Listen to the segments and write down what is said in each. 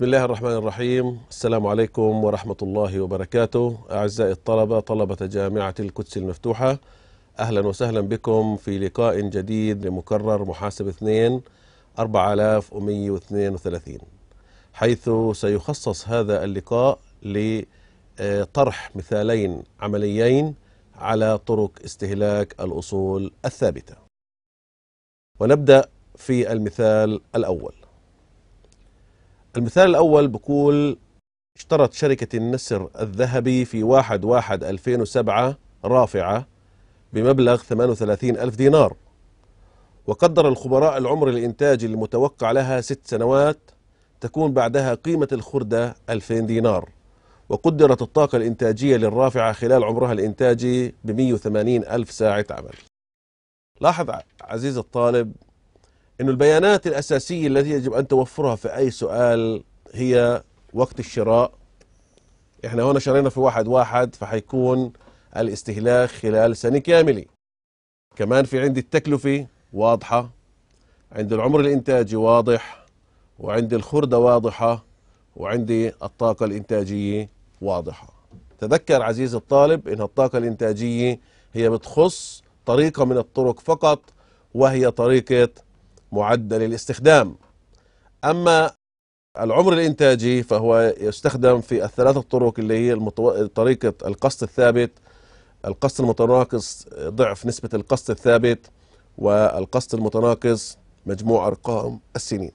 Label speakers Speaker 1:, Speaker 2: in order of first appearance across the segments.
Speaker 1: بسم الله الرحمن الرحيم السلام عليكم ورحمة الله وبركاته أعزائي الطلبة طلبة جامعة القدس المفتوحة أهلا وسهلا بكم في لقاء جديد لمكرر محاسب 2 4132 حيث سيخصص هذا اللقاء لطرح مثالين عمليين على طرق استهلاك الأصول الثابتة ونبدأ في المثال الأول المثال الأول بقول اشترت شركة النسر الذهبي في 1/1/2007 2007 رافعة بمبلغ 38 ألف دينار وقدر الخبراء العمر الإنتاجي المتوقع لها ست سنوات تكون بعدها قيمة الخردة 2000 دينار وقدرت الطاقة الإنتاجية للرافعة خلال عمرها الإنتاجي ب 180 ألف ساعة عمل لاحظ عزيز الطالب أن البيانات الأساسية التي يجب أن توفرها في أي سؤال هي وقت الشراء إحنا هنا شرينا في واحد واحد فحيكون الاستهلاك خلال سنة كاملة كمان في عندي التكلفة واضحة عندي العمر الإنتاجي واضح وعندي الخردة واضحة وعندي الطاقة الإنتاجية واضحة تذكر عزيزي الطالب إن الطاقة الإنتاجية هي بتخص طريقة من الطرق فقط وهي طريقة معدل الاستخدام أما العمر الإنتاجي فهو يستخدم في الثلاثة طرق اللي هي المطو... طريقة القسط الثابت القسط المتناقص ضعف نسبة القسط الثابت والقسط المتناقص مجموع أرقام السنين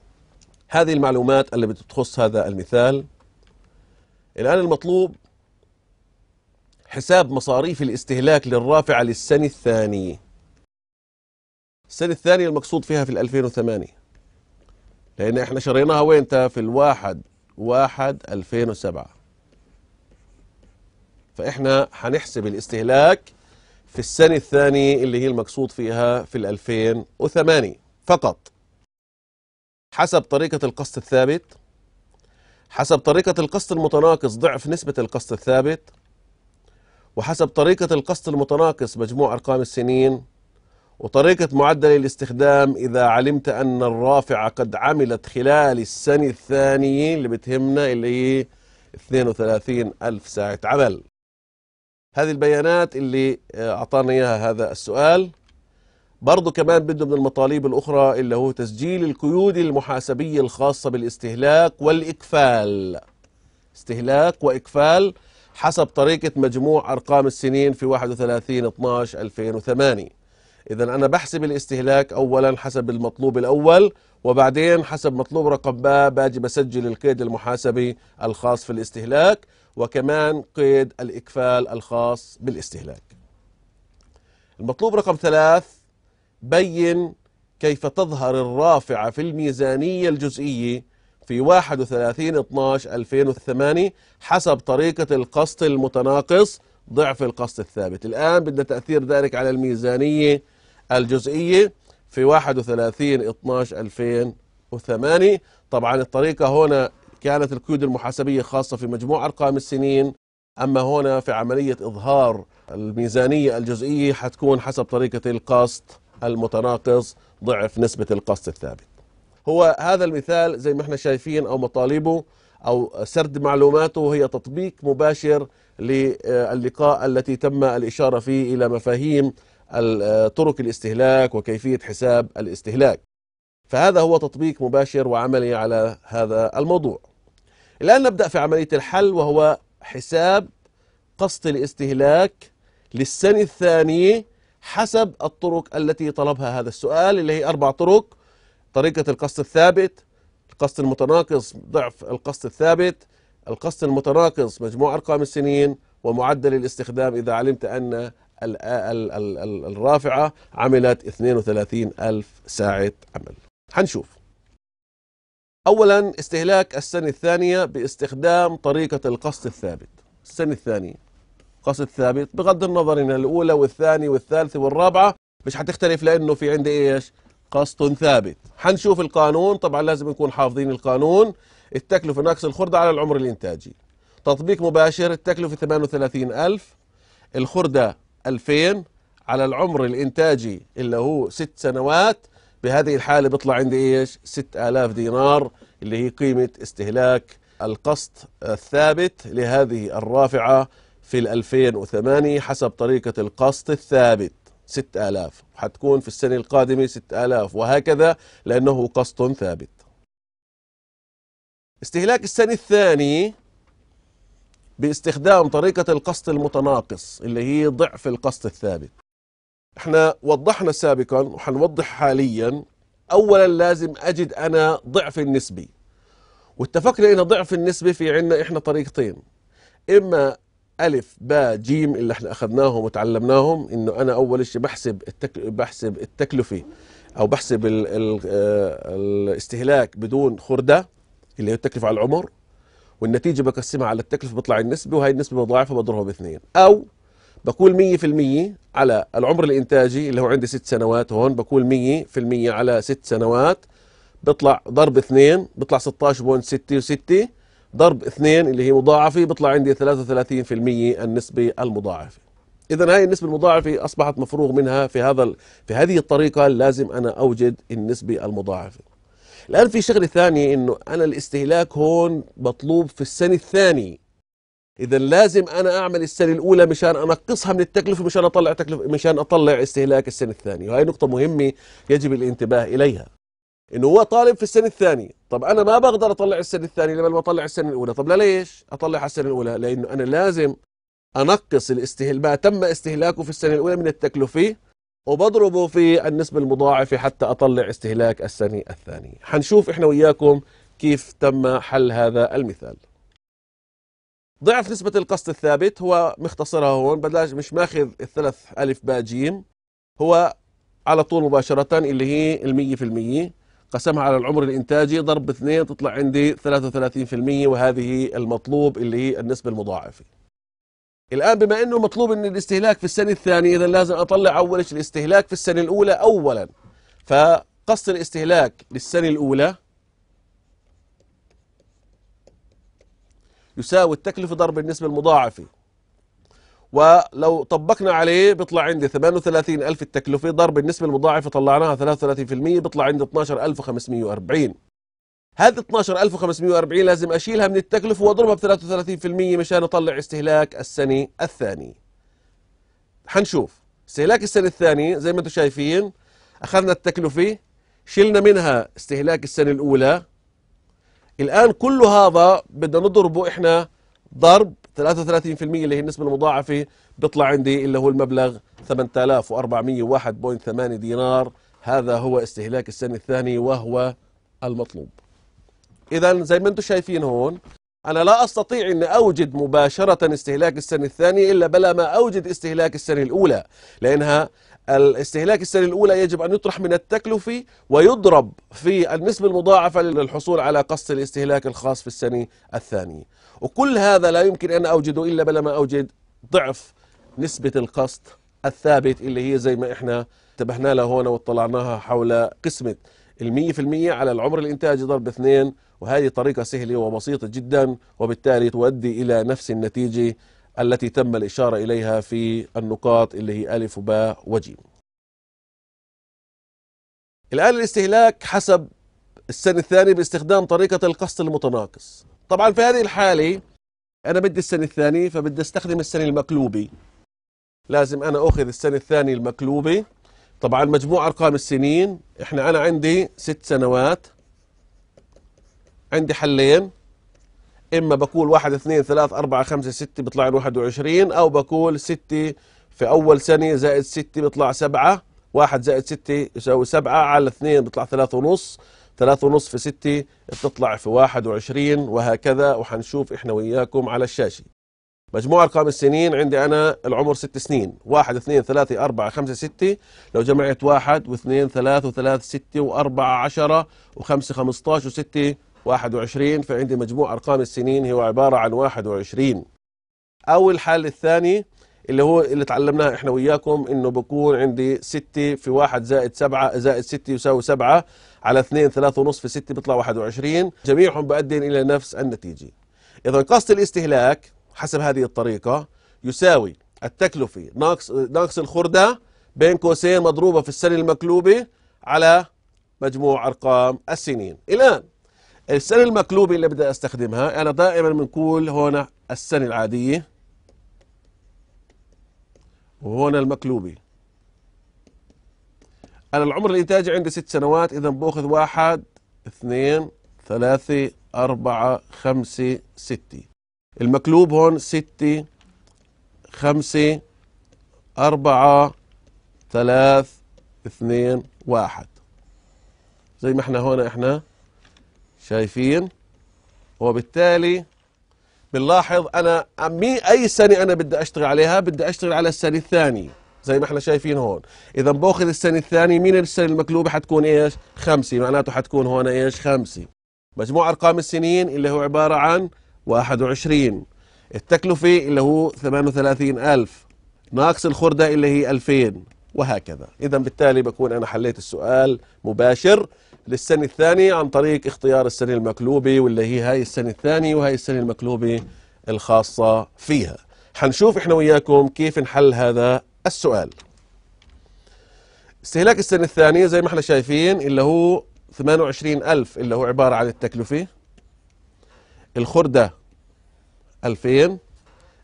Speaker 1: هذه المعلومات اللي بتخص هذا المثال الآن المطلوب حساب مصاريف الاستهلاك للرافعة للسنة الثانية السنة الثانية المقصود فيها في 2008 لأن احنا شريناها وينتا في الواحد واحد 2007 فإحنا هنحسب الاستهلاك في السنة الثانية اللي هي المقصود فيها في 2008 فقط حسب طريقة القسط الثابت حسب طريقة القسط المتناقص ضعف نسبة القسط الثابت وحسب طريقة القسط المتناقص مجموع أرقام السنين وطريقة معدل الاستخدام إذا علمت أن الرافعة قد عملت خلال السنة الثانية اللي بتهمنا اللي هي 32 ألف ساعة عمل هذه البيانات اللي آه، أعطانا إياها هذا السؤال برضه كمان بده من المطالب الأخرى اللي هو تسجيل القيود المحاسبية الخاصة بالاستهلاك والإكفال استهلاك وإكفال حسب طريقة مجموع أرقام السنين في 31 12 2008 إذا أنا بحسب الاستهلاك أولا حسب المطلوب الأول وبعدين حسب مطلوب رقم ب باجي بسجل القيد المحاسبي الخاص في الاستهلاك وكمان قيد الإكفال الخاص بالاستهلاك المطلوب رقم ثلاث بين كيف تظهر الرافعة في الميزانية الجزئية في 31 12 2008 حسب طريقة القسط المتناقص ضعف القسط الثابت الآن بدنا تأثير ذلك على الميزانية الجزئية في 31 12 2008 طبعا الطريقة هنا كانت القيود المحاسبية خاصة في مجموع أرقام السنين أما هنا في عملية إظهار الميزانية الجزئية حتكون حسب طريقة القسط المتناقص ضعف نسبة القسط الثابت هو هذا المثال زي ما احنا شايفين أو مطالبه أو سرد معلوماته هي تطبيق مباشر للقاء التي تم الإشارة فيه إلى مفاهيم آه، طرق الاستهلاك وكيفية حساب الاستهلاك فهذا هو تطبيق مباشر وعملي على هذا الموضوع الآن نبدأ في عملية الحل وهو حساب قسط الاستهلاك للسنة الثانية حسب الطرق التي طلبها هذا السؤال اللي هي أربع طرق طريقة القسط الثابت القسط المتناقص ضعف القسط الثابت القسط المتناقص مجموع أرقام السنين ومعدل الاستخدام إذا علمت أن ال الرافعة عملت 32 ألف ساعة عمل حنشوف أولا استهلاك السنة الثانية باستخدام طريقة القسط الثابت السنة الثانية قسط ثابت بغض النظر ان الاولى والثانية والثالثة والرابعة مش هتختلف لانه في عندي ايش قسط ثابت حنشوف القانون طبعا لازم نكون حافظين القانون التكلفة ناقص الخردة على العمر الانتاجي تطبيق مباشر التكلفة 38000 الخردة 2000 على العمر الإنتاجي اللي هو ست سنوات بهذه الحالة بيطلع عندي إيش 6000 دينار اللي هي قيمة استهلاك القسط الثابت لهذه الرافعة في ال 2008 حسب طريقة القسط الثابت 6000 حتكون في السنة القادمة 6000 وهكذا لأنه قسط ثابت استهلاك السنة الثانيه باستخدام طريقة القسط المتناقص اللي هي ضعف القسط الثابت احنا وضحنا سابقا وحنوضح حاليا اولا لازم اجد انا ضعف النسبي واتفقنا ان ضعف النسبي في عنا احنا طريقتين اما الف باء جيم اللي احنا اخذناهم وتعلمناهم انه انا اول شيء بحسب التك... بحسب التكلفه او بحسب ال... ال... آه، الاستهلاك بدون خرده اللي هي التكلفه على العمر والنتيجه بقسمها على التكلفه بيطلع النسبه وهي النسبه بضاعفها بضربها باثنين او بقول 100% على العمر الانتاجي اللي هو عندي ست سنوات هون بقول 100% على ست سنوات بيطلع ضرب اثنين بيطلع 16.66 ضرب اثنين اللي هي مضاعفه بيطلع عندي 33% النسبه المضاعفه اذا هاي النسبه المضاعفه اصبحت مفروغ منها في هذا في هذه الطريقه لازم انا اوجد النسبه المضاعفه الآن في شغلة ثانية إنه أنا الاستهلاك هون مطلوب في السنة الثانية إذا لازم أنا أعمل السنة الأولى مشان أنقصها من التكلفة مشان أطلع تكلفة مشان أطلع استهلاك السنة الثانية وهي نقطة مهمة يجب الانتباه إليها إنه هو طالب في السنة الثانية طب أنا ما بقدر أطلع السنة الثانية لما أطلع السنة الأولى طب لا ليش أطلع على السنة الأولى لأنه أنا لازم أنقص الاستهلاك ما تم استهلاكه في السنة الأولى من التكلفة وبضربه في النسبة المضاعفة حتى أطلع استهلاك السنة الثانية حنشوف إحنا وياكم كيف تم حل هذا المثال ضعف نسبة القسط الثابت هو مختصرها هون بدلاش مش ماخذ الثلاث ألف باء جيم هو على طول مباشرة اللي هي المية في المية قسمها على العمر الإنتاجي ضرب اثنين تطلع عندي 33% وهذه المطلوب اللي هي النسبة المضاعفة الآن بما أنه مطلوب أن الاستهلاك في السنة الثانية إذا لازم أطلع أول شيء الاستهلاك في السنة الأولى أولا فقسط الاستهلاك للسنة الأولى يساوي التكلفة ضرب النسبة المضاعفة ولو طبقنا عليه بيطلع عندي 38000 التكلفة ضرب النسبة المضاعفة طلعناها 33% بيطلع عندي 12540 هذه 12540 لازم أشيلها من التكلفة وأضربها ب 33% مشان أطلع استهلاك السنة الثاني حنشوف استهلاك السنة الثانية زي ما انتم شايفين أخذنا التكلفة شلنا منها استهلاك السنة الأولى الآن كل هذا بدنا نضربه إحنا ضرب 33% اللي هي النسبة المضاعفة بيطلع عندي اللي هو المبلغ 8401.8 دينار هذا هو استهلاك السنة الثاني وهو المطلوب إذا زي ما أنتم شايفين هون أنا لا أستطيع أن أوجد مباشرة استهلاك السنة الثانية إلا بلا ما أوجد استهلاك السنة الأولى لأنها الاستهلاك السنة الأولى يجب أن يطرح من التكلفة ويضرب في النسبة المضاعفة للحصول على قسط الاستهلاك الخاص في السنة الثانية وكل هذا لا يمكن أن أوجده إلا بلا ما أوجد ضعف نسبة القسط الثابت اللي هي زي ما إحنا انتبهنا لها هون واطلعناها حول قسمة المية في المية على العمر الإنتاجي ضرب اثنين وهذه طريقة سهلة وبسيطة جدا وبالتالي تؤدي إلى نفس النتيجة التي تم الإشارة إليها في النقاط اللي هي ألف وباء وجيم الآن الاستهلاك حسب السنة الثانية باستخدام طريقة القسط المتناقص طبعا في هذه الحالة أنا بدي السنة الثانية فبدي أستخدم السنة المقلوبة لازم أنا أخذ السنة الثانية المقلوبة طبعا مجموع أرقام السنين إحنا أنا عندي ست سنوات عندي حلين إما بقول واحد اثنين ثلاث أربعة خمسة ستة بيطلع 21 أو بقول ستة في أول سنة زائد ستة بيطلع سبعة واحد زائد ستة يساوي سبعة على اثنين بيطلع ثلاثة ونص ثلاثة ونص في ستة بتطلع في واحد وعشرين وهكذا وحنشوف إحنا وإياكم على الشاشة مجموع أرقام السنين عندي أنا العمر ست سنين واحد اثنين ثلاثة أربعة خمسة ستة لو جمعت واحد واثنين ثلاثة وثلاثة ستة وأربعة عشرة وخمسة و وستة 21 فعندي مجموع أرقام السنين هو عبارة عن 21 أو الحل الثاني اللي هو اللي تعلمناه احنا وياكم انه بكون عندي 6 في 1 زائد 7 زائد 6 يساوي 7 على 2 3 ونص في 6 بيطلع 21 جميعهم بأدين الى نفس النتيجه اذا قسط الاستهلاك حسب هذه الطريقه يساوي التكلفه ناقص ناقص الخرده بين قوسين مضروبه في السنه المقلوبه على مجموع ارقام السنين الان السنة المقلوبة اللي بدي استخدمها انا دائما بنقول هون السنة العادية وهون المقلوبة انا العمر الانتاجي عندي ست سنوات اذا باخذ واحد اثنين ثلاثة أربعة خمسة ستة المقلوب هون ستة خمسة أربعة ثلاث اثنين واحد زي ما احنا هون احنا شايفين وبالتالي بنلاحظ أنا مي أي سنة أنا بدي أشتغل عليها بدي أشتغل على السنة الثانية زي ما احنا شايفين هون إذا باخذ السنة الثانية مين السنة المقلوبة حتكون إيش خمسة معناته حتكون هون إيش خمسة مجموع أرقام السنين اللي هو عبارة عن 21 التكلفة اللي هو 38000 ناقص الخردة اللي هي 2000 وهكذا إذا بالتالي بكون أنا حليت السؤال مباشر للسنة الثانية عن طريق اختيار السنة المقلوبة واللي هي هاي السنة الثانية وهاي السنة المقلوبة الخاصة فيها حنشوف احنا وياكم كيف نحل هذا السؤال استهلاك السنة الثانية زي ما احنا شايفين اللي هو 28000 اللي هو عبارة عن التكلفة الخردة 2000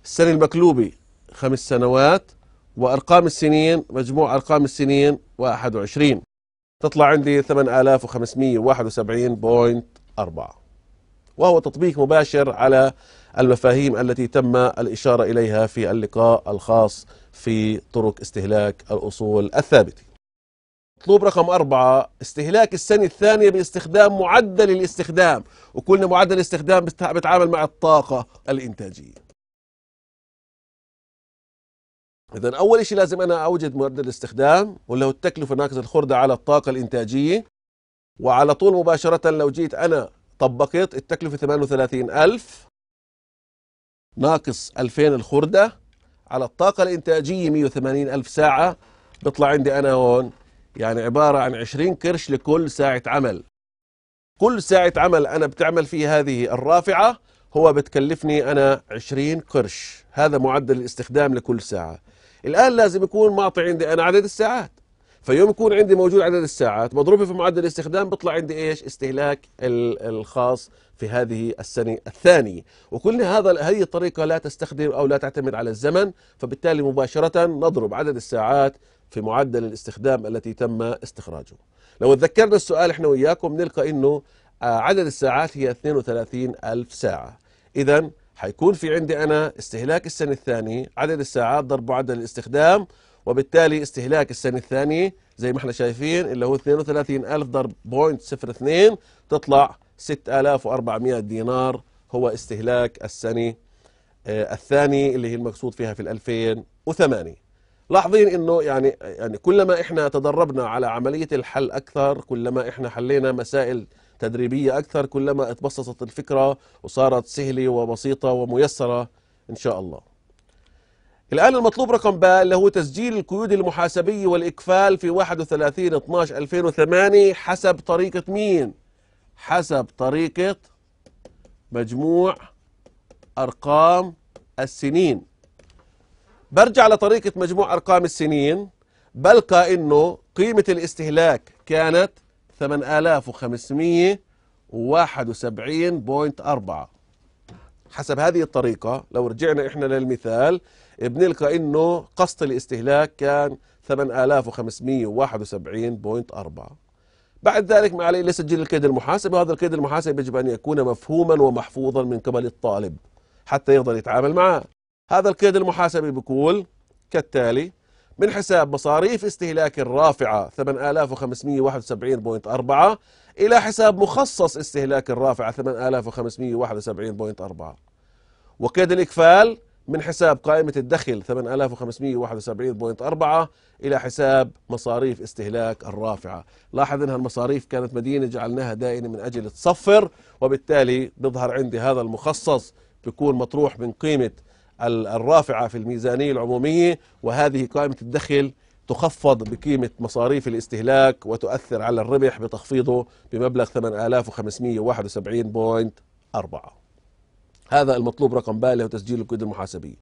Speaker 1: السنة المقلوبة خمس سنوات وأرقام السنين مجموع أرقام السنين 21 تطلع عندي 8571.4 وهو تطبيق مباشر على المفاهيم التي تم الإشارة إليها في اللقاء الخاص في طرق استهلاك الأصول الثابتة مطلوب رقم أربعة استهلاك السنة الثانية باستخدام معدل الاستخدام وكلنا معدل الاستخدام بتعامل مع الطاقة الإنتاجية إذا أول شيء لازم أنا أوجد معدل الاستخدام واللي هو التكلفة ناقص الخردة على الطاقة الإنتاجية وعلى طول مباشرة لو جيت أنا طبقت التكلفة 38000 ناقص 2000 الخردة على الطاقة الإنتاجية 180000 ساعة بيطلع عندي أنا هون يعني عبارة عن 20 قرش لكل ساعة عمل كل ساعة عمل أنا بتعمل فيه هذه الرافعة هو بتكلفني أنا 20 قرش هذا معدل الاستخدام لكل ساعة الآن لازم يكون معطي عندي أنا عدد الساعات فيوم يكون عندي موجود عدد الساعات مضروبة في معدل الاستخدام بيطلع عندي إيش استهلاك الخاص في هذه السنة الثانية وكل هذا هذه الطريقة لا تستخدم أو لا تعتمد على الزمن فبالتالي مباشرة نضرب عدد الساعات في معدل الاستخدام التي تم استخراجه لو تذكرنا السؤال احنا وياكم نلقى انه آه، عدد الساعات هي 32 ألف ساعة إذا حيكون في عندي أنا استهلاك السنة الثانية عدد الساعات ضرب عدد الاستخدام وبالتالي استهلاك السنة الثانية زي ما احنا شايفين اللي هو 32000 ضرب 0.02 تطلع 6400 دينار هو استهلاك السنة آه، الثاني اللي هي المقصود فيها في ال 2008 لاحظين انه يعني يعني كلما احنا تدربنا على عمليه الحل اكثر كلما احنا حلينا مسائل تدريبية أكثر كلما اتبسطت الفكرة وصارت سهلة وبسيطة وميسرة إن شاء الله الآن المطلوب رقم باء اللي هو تسجيل القيود المحاسبية والإكفال في 31 12 2008 حسب طريقة مين؟ حسب طريقة مجموع أرقام السنين برجع لطريقة مجموع أرقام السنين بلقى أنه قيمة الاستهلاك كانت 8571.4 حسب هذه الطريقة لو رجعنا إحنا للمثال بنلقى إنه قسط الاستهلاك كان 8571.4 بعد ذلك ما عليه لسجل القيد المحاسب وهذا القيد المحاسب يجب أن يكون مفهوما ومحفوظا من قبل الطالب حتى يقدر يتعامل معه هذا القيد المحاسبي بيقول كالتالي من حساب مصاريف استهلاك الرافعة 8571.4 إلى حساب مخصص استهلاك الرافعة 8571.4 وكيد الإكفال من حساب قائمة الدخل 8571.4 إلى حساب مصاريف استهلاك الرافعة لاحظ أنها المصاريف كانت مدينة جعلناها دائنة من أجل تصفر وبالتالي بيظهر عندي هذا المخصص بيكون مطروح من قيمة الرافعة في الميزانية العمومية وهذه قائمة الدخل تخفض بقيمة مصاريف الاستهلاك وتؤثر على الربح بتخفيضه بمبلغ 8571.4 هذا المطلوب رقم باله وتسجيل القيود المحاسبية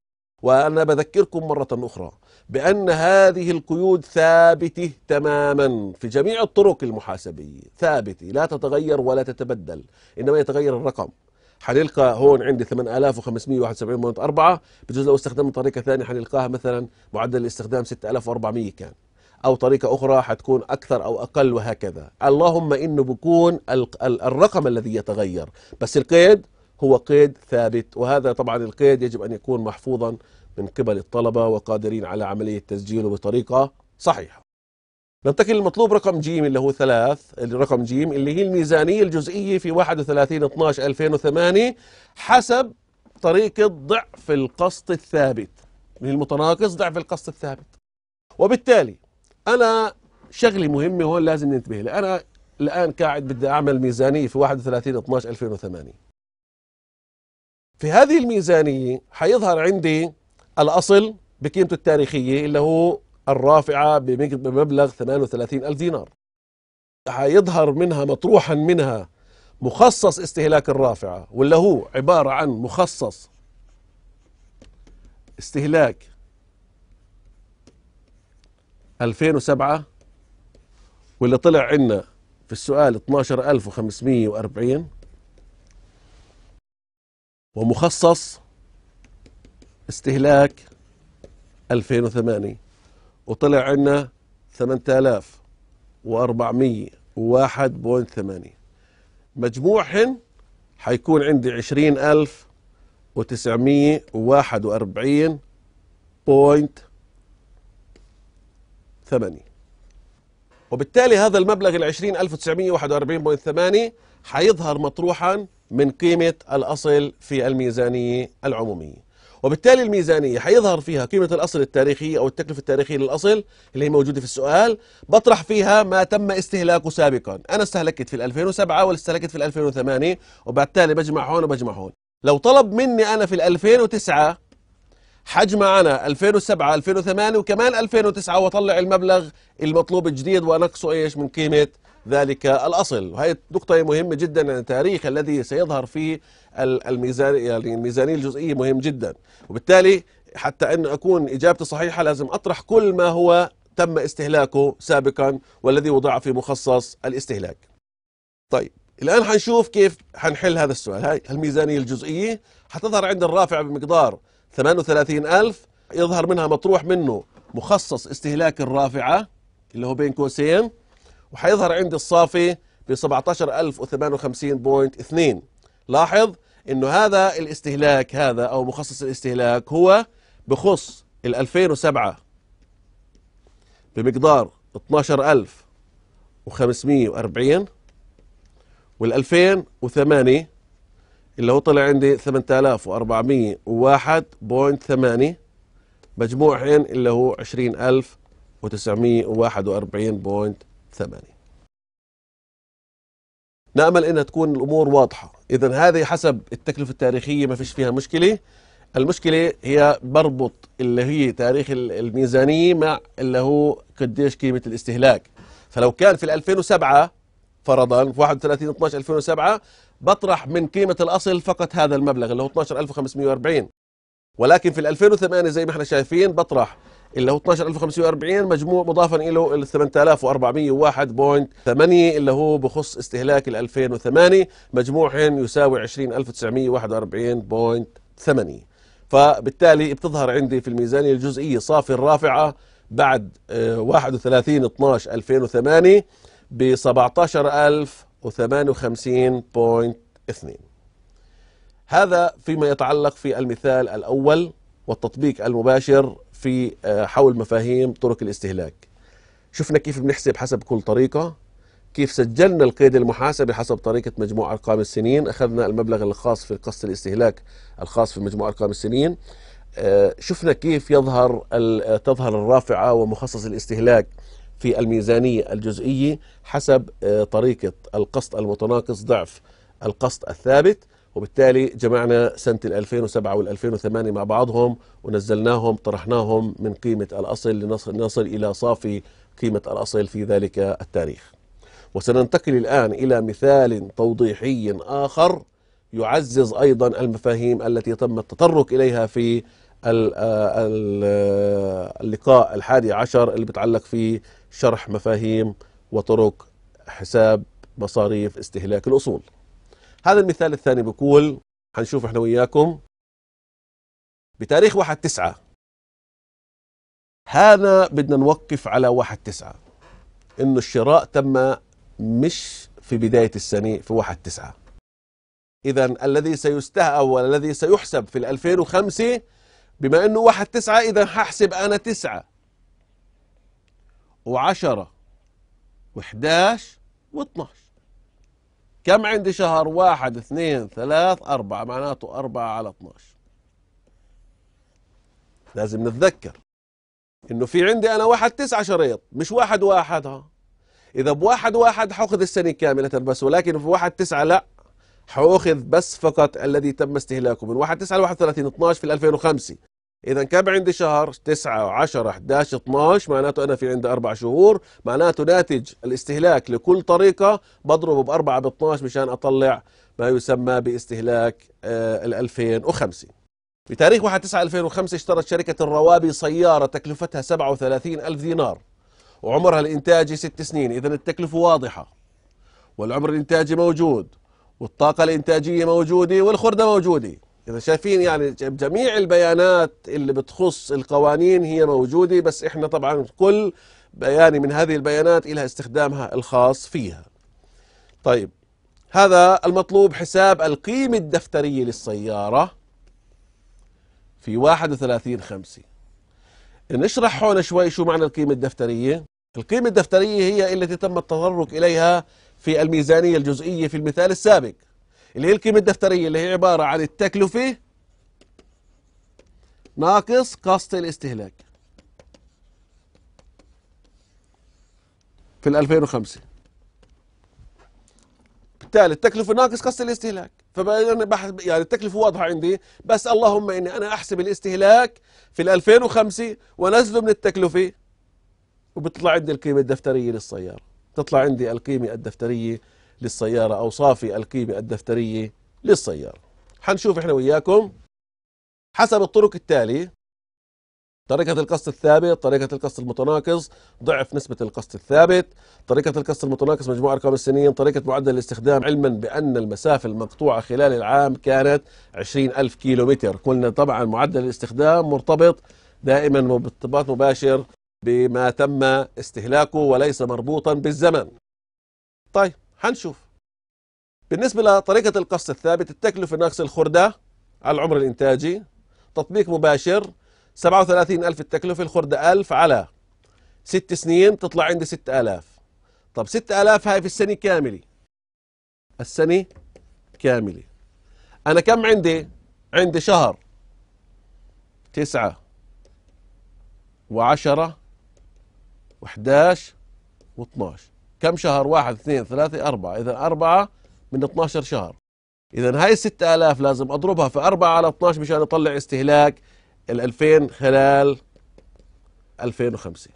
Speaker 1: وأنا بذكركم مرة أخرى بأن هذه القيود ثابتة تماما في جميع الطرق المحاسبية ثابتة لا تتغير ولا تتبدل إنما يتغير الرقم حنلقى هون عندي 8571 بوينت 4 بجوز لو استخدمنا طريقه ثانيه حنلقاها مثلا معدل الاستخدام 6400 كان او طريقه اخرى حتكون اكثر او اقل وهكذا اللهم انه بكون الرقم الذي يتغير بس القيد هو قيد ثابت وهذا طبعا القيد يجب ان يكون محفوظا من قبل الطلبه وقادرين على عمليه تسجيله بطريقه صحيحه ننتقل للمطلوب رقم جيم اللي هو ثلاث رقم جيم اللي هي الميزانية الجزئية في 31 12 2008 حسب طريقة ضعف القسط الثابت من المتناقص ضعف القسط الثابت وبالتالي أنا شغلة مهمة هون لازم ننتبه لها أنا الآن قاعد بدي أعمل ميزانية في 31 12 2008 في هذه الميزانية حيظهر عندي الأصل بقيمته التاريخية اللي هو الرافعة بمبلغ 38 ألف دينار يظهر منها مطروحا منها مخصص استهلاك الرافعة ولا هو عبارة عن مخصص استهلاك 2007 واللي طلع عندنا في السؤال 12540 ومخصص استهلاك 2008 وطلع عندنا 8401.8 مجموعهن حيكون عندي 20941.8 وبالتالي هذا المبلغ ال 20941.8 حيظهر مطروحا من قيمة الأصل في الميزانية العمومية وبالتالي الميزانية حيظهر فيها قيمة الأصل التاريخي أو التكلفة التاريخية للأصل اللي هي موجودة في السؤال بطرح فيها ما تم استهلاكه سابقا أنا استهلكت في 2007 ولا استهلكت في 2008 وبالتالي بجمع هون وبجمع هون لو طلب مني أنا في 2009 حجم أنا 2007 2008 وكمان 2009 وأطلع المبلغ المطلوب الجديد وأنقصه إيش من قيمة ذلك الأصل وهي نقطة مهمة جدا التاريخ الذي سيظهر فيه الميزان يعني الميزانية الجزئية مهم جدا وبالتالي حتى أن أكون إجابتي صحيحة لازم أطرح كل ما هو تم استهلاكه سابقا والذي وضع في مخصص الاستهلاك طيب الآن حنشوف كيف حنحل هذا السؤال هاي الميزانية الجزئية حتظهر عند الرافع بمقدار 38000 يظهر منها مطروح منه مخصص استهلاك الرافعة اللي هو بين قوسين وحيظهر عندي الصافي ب 17058.2 لاحظ انه هذا الاستهلاك هذا او مخصص الاستهلاك هو بخص ال 2007 بمقدار 12540 وال 2008 اللي هو طلع عندي 8401.8 مجموعهن اللي هو 20941.8 ثمانية نأمل أنها تكون الأمور واضحة إذا هذه حسب التكلفة التاريخية ما فيش فيها مشكلة المشكلة هي بربط اللي هي تاريخ الميزانية مع اللي هو قديش قيمة الاستهلاك فلو كان في 2007 فرضا في 31 12 2007 بطرح من قيمة الأصل فقط هذا المبلغ اللي هو 12540 ولكن في 2008 زي ما احنا شايفين بطرح اللي هو 12540 مجموع مضافا له ال 8401.8 اللي هو بخص استهلاك ال 2008 مجموعهن يساوي 20941.8 فبالتالي بتظهر عندي في الميزانية الجزئية صافي الرافعة بعد 31 12 2008 ب 17058.2 هذا فيما يتعلق في المثال الأول والتطبيق المباشر في آه، حول مفاهيم طرق الاستهلاك شفنا كيف بنحسب حسب كل طريقة كيف سجلنا القيد المحاسبي حسب طريقة مجموع أرقام السنين أخذنا المبلغ الخاص في قسط الاستهلاك الخاص في مجموع أرقام السنين آه، شفنا كيف يظهر آه، تظهر الرافعة ومخصص الاستهلاك في الميزانية الجزئية حسب طريقة القسط المتناقص ضعف القسط الثابت وبالتالي جمعنا سنة 2007 وال2008 مع بعضهم ونزلناهم طرحناهم من قيمة الأصل لنصل نصل إلى صافي قيمة الأصل في ذلك التاريخ وسننتقل الآن إلى مثال توضيحي آخر يعزز أيضا المفاهيم التي تم التطرق إليها في آه، آه، اللقاء الحادي عشر اللي بتعلق في شرح مفاهيم وطرق حساب مصاريف استهلاك الأصول هذا المثال الثاني بقول حنشوف احنا وياكم بتاريخ واحد تسعة هذا بدنا نوقف على واحد تسعة انه الشراء تم مش في بداية السنة في واحد تسعة اذا الذي سيستهأ والذي سيحسب في الالفين وخمسة بما انه واحد تسعة اذا هحسب انا تسعة وحداش واثناش كم عندي شهر واحد اثنين ثلاث أربعة معناته أربعة على 12 لازم نتذكر إنه في عندي أنا واحد تسعة شريط مش واحد واحد ها إذا بواحد واحد حأخذ السنة كاملة بس ولكن في واحد تسعة لأ حأخذ بس فقط الذي تم استهلاكه من واحد تسعة لواحد ثلاثين 12 في 2005 اذا كم عندي شهر 9 10 11 12 معناته انا في عندي اربع شهور معناته ناتج الاستهلاك لكل طريقه بضربه باربعه ب 12 مشان اطلع ما يسمى باستهلاك ال 2005 بتاريخ 1 9 2005 اشترت شركه الروابي سياره تكلفتها 37 الف دينار وعمرها الانتاجي ست سنين اذا التكلفه واضحه والعمر الانتاجي موجود والطاقه الانتاجيه موجوده والخرده موجوده إذا شايفين يعني جميع البيانات اللي بتخص القوانين هي موجودة بس إحنا طبعا كل بيان من هذه البيانات إلها استخدامها الخاص فيها طيب هذا المطلوب حساب القيمة الدفترية للسيارة في 31 خمسة نشرح هون شوي شو معنى القيمة الدفترية القيمة الدفترية هي التي تم التطرق إليها في الميزانية الجزئية في المثال السابق اللي هي القيمة الدفترية اللي هي عبارة عن التكلفة ناقص قسط الاستهلاك في ال 2005 بالتالي التكلفة ناقص قسط الاستهلاك فأنا بحث يعني التكلفة واضحة عندي بس اللهم إني أنا أحسب الاستهلاك في ال 2005 وأنزله من التكلفة وبتطلع عندي القيمة الدفترية للسيارة تطلع عندي القيمة الدفترية للسيارة أو صافي القيمة الدفترية للسيارة حنشوف إحنا وياكم حسب الطرق التالي طريقة القسط الثابت، طريقة القسط المتناقص، ضعف نسبة القسط الثابت، طريقة القسط المتناقص مجموع أرقام السنين، طريقة معدل الاستخدام علما بأن المسافة المقطوعة خلال العام كانت 20000 كيلو متر، قلنا طبعا معدل الاستخدام مرتبط دائما بارتباط مباشر بما تم استهلاكه وليس مربوطا بالزمن. طيب هنشوف بالنسبة لطريقة القص الثابت التكلفة ناقص الخردة على العمر الإنتاجي تطبيق مباشر 37 ألف التكلفة الخردة 1000 على ست سنين تطلع عندي 6000 طب 6000 هاي في السنة كاملة السنة كاملة أنا كم عندي؟ عندي شهر تسعة وعشرة وحداش واثناش كم شهر واحد اثنين ثلاثة أربعة إذا أربعة من 12 شهر إذا هاي الستة آلاف لازم أضربها في أربعة على 12 مشان أطلع استهلاك الألفين خلال 2005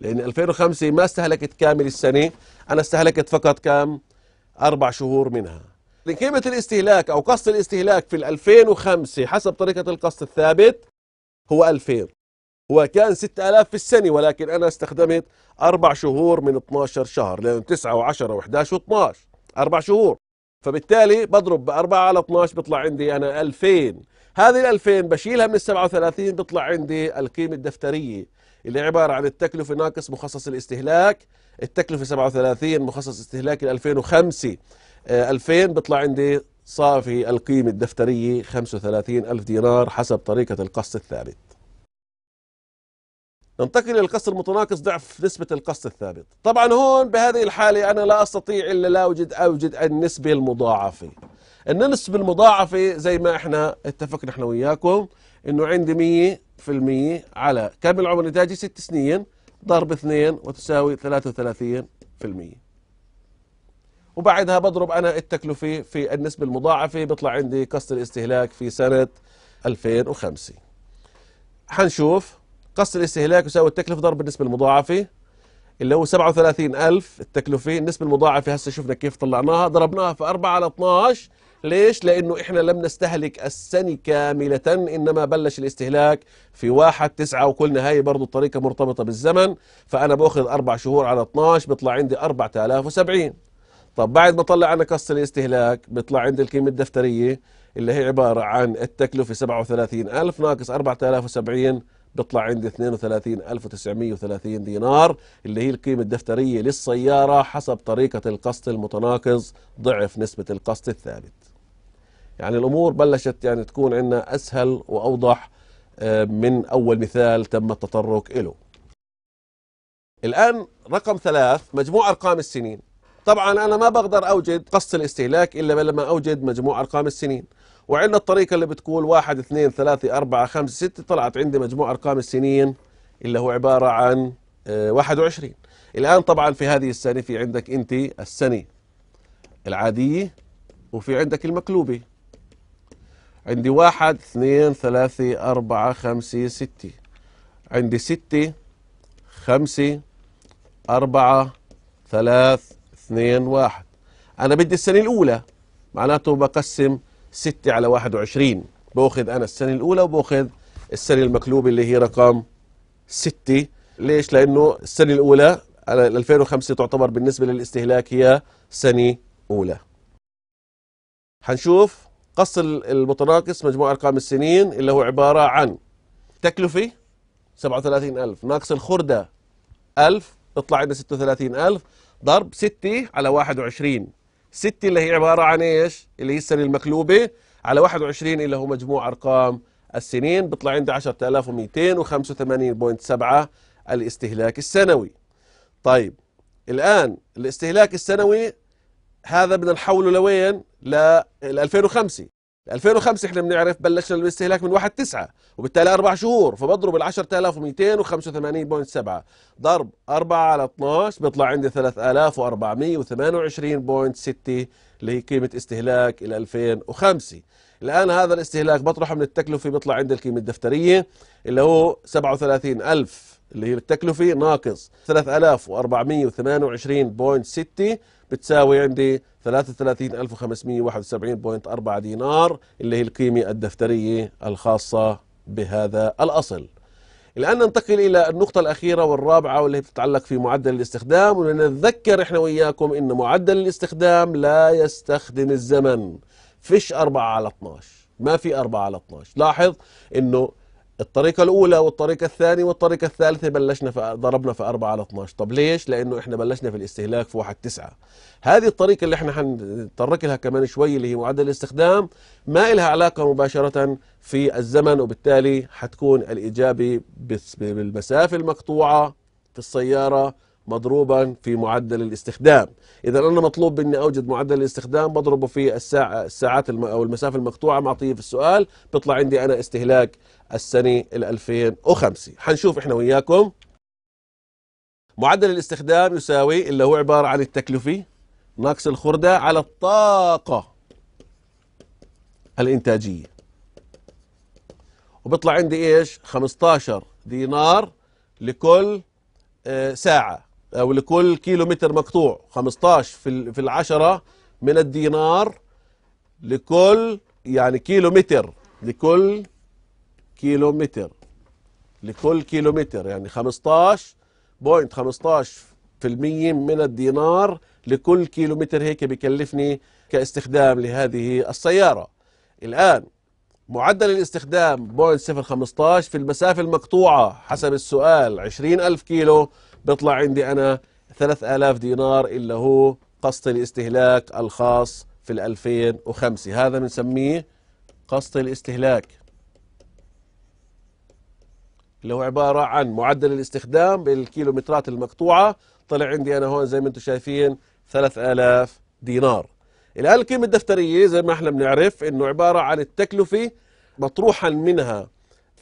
Speaker 1: لأن 2005 ما استهلكت كامل السنة أنا استهلكت فقط كم أربع شهور منها قيمة الاستهلاك أو قسط الاستهلاك في 2005 حسب طريقة القسط الثابت هو 2000 هو كان 6000 في السنة ولكن أنا استخدمت أربع شهور من 12 شهر لأنه 9 و10 و11 و12 أربع شهور فبالتالي بضرب بأربعة على 12 بيطلع عندي أنا 2000 هذه ال 2000 بشيلها من ال 37 بيطلع عندي القيمة الدفترية اللي عبارة عن التكلفة ناقص مخصص الاستهلاك التكلفة 37 مخصص استهلاك ال 2005 2000 بيطلع عندي صافي القيمة الدفترية 35000 دينار حسب طريقة القسط الثابت ننتقل إلى القصر المتناقص ضعف نسبة القصر الثابت طبعا هون بهذه الحالة أنا لا أستطيع إلا لا أوجد أوجد النسبة المضاعفة النسبة المضاعفة زي ما احنا اتفقنا احنا وياكم انه عندي 100% على كم العمر الانتاجي ست سنين ضرب 2 وتساوي 33% وبعدها بضرب انا التكلفة في النسبة المضاعفة بيطلع عندي قسط الاستهلاك في سنة 2005 حنشوف قسط الاستهلاك يساوي التكلفة ضرب النسبة المضاعفة اللي هو 37000 التكلفة النسبة المضاعفة هسه شفنا كيف طلعناها ضربناها في 4 على 12 ليش؟ لأنه إحنا لم نستهلك السنة كاملة إنما بلش الاستهلاك في 1/9 وقلنا هاي برضو الطريقة مرتبطة بالزمن فأنا باخذ أربع شهور على 12 بيطلع عندي 4070 طب بعد ما طلع أنا قسط الاستهلاك بيطلع عندي القيمة الدفترية اللي هي عبارة عن التكلفة 37000 ناقص 4070 بيطلع عندي 32930 دينار اللي هي القيمة الدفترية للسيارة حسب طريقة القسط المتناقض ضعف نسبة القسط الثابت يعني الأمور بلشت يعني تكون عندنا أسهل وأوضح آه، من أول مثال تم التطرق إله الآن رقم ثلاث مجموع أرقام السنين طبعا أنا ما بقدر أوجد قسط الاستهلاك إلا لما أوجد مجموع أرقام السنين وعندنا الطريقة اللي بتقول واحد اثنين ثلاثة أربعة خمسة ستة طلعت عندي مجموع أرقام السنين اللي هو عبارة عن 21 آه، الآن طبعا في هذه السنة في عندك أنت السنة العادية وفي عندك المقلوبة عندي واحد اثنين ثلاثة أربعة خمسة ستة عندي ستة خمسة أربعة ثلاث اثنين واحد أنا بدي السنة الأولى معناته بقسم 6 على 21 باخذ انا السنه الاولى وباخذ السنه المقلوبه اللي هي رقم 6 ليش لانه السنه الاولى على 2005 تعتبر بالنسبه للاستهلاك هي سنه اولى حنشوف قص المتناقص مجموع ارقام السنين اللي هو عباره عن تكلفه 37000 ناقص الخرده 1000 تطلع عندنا 36000 ضرب 6 على 21 6 اللي هي عبارة عن إيش اللي هي السنة المقلوبة على 21 اللي هو مجموع أرقام السنين بيطلع عندي 10285.7 الاستهلاك السنوي طيب الآن الاستهلاك السنوي هذا بدنا نحوله لوين؟ ل 2005 2005 احنا بنعرف بلشنا الاستهلاك من 1 9 وبالتالي اربع شهور فبضرب ال 10285.7 ضرب 4 على 12 بيطلع عندي 3428.6 اللي هي قيمه استهلاك ال 2005 الان هذا الاستهلاك بطرحه من التكلفه بيطلع عندي القيمه الدفتريه اللي هو 37000 اللي هي التكلفه ناقص 3428.6 بتساوي عندي 33571.4 دينار اللي هي القيمة الدفترية الخاصة بهذا الأصل الآن ننتقل إلى النقطة الأخيرة والرابعة واللي بتتعلق في معدل الاستخدام ولنتذكر إحنا وإياكم إن معدل الاستخدام لا يستخدم الزمن فيش 4 على 12 ما في 4 على 12 لاحظ إنه الطريقة الأولى والطريقة الثانية والطريقة الثالثة بلشنا في ضربنا في 4 على 12 طب ليش؟ لأنه إحنا بلشنا في الاستهلاك في 1 9 هذه الطريقة اللي إحنا هنتطرق لها كمان شوي اللي هي معدل الاستخدام ما إلها علاقة مباشرة في الزمن وبالتالي حتكون الإجابة بالمسافة المقطوعة في السيارة مضروبا في معدل الاستخدام إذا أنا مطلوب مني أوجد معدل الاستخدام بضربه في الساعة الساعات الم... أو المسافة المقطوعة معطيه في السؤال بيطلع عندي أنا استهلاك السنة ال 2005 حنشوف إحنا وياكم معدل الاستخدام يساوي اللي هو عبارة عن التكلفة ناقص الخردة على الطاقة الإنتاجية وبيطلع عندي إيش 15 دينار لكل آه، ساعة أو آه، لكل كيلو متر مقطوع 15 في في العشرة من الدينار لكل يعني كيلو متر لكل كيلو متر لكل كيلو متر يعني 15 بوينت 15 في المية من الدينار لكل كيلو متر هيك بيكلفني كاستخدام لهذه السيارة الآن معدل الاستخدام بوينت 0.15 في المسافة المقطوعة حسب السؤال 20 ألف كيلو بيطلع عندي أنا 3000 دينار اللي هو قسط الاستهلاك الخاص في ال 2005 هذا بنسميه قسط الاستهلاك اللي هو عبارة عن معدل الاستخدام بالكيلومترات المقطوعة طلع عندي أنا هون زي ما انتم شايفين 3000 دينار الآن القيمة الدفترية زي ما احنا بنعرف انه عبارة عن التكلفة مطروحا منها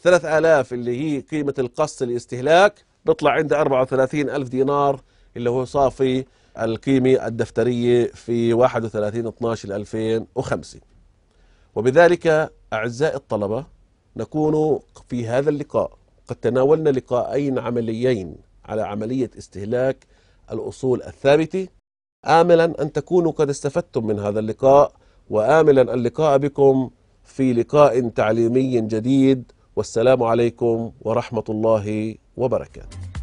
Speaker 1: 3000 اللي هي قيمة القسط الاستهلاك بيطلع عنده 34 ألف دينار اللي هو صافي القيمة الدفترية في 31 12 2005 وبذلك أعزائي الطلبة نكون في هذا اللقاء قد تناولنا لقاءين عمليين على عملية استهلاك الأصول الثابتة آملا أن تكونوا قد استفدتم من هذا اللقاء وآملا اللقاء بكم في لقاء تعليمي جديد والسلام عليكم ورحمة الله وبركاته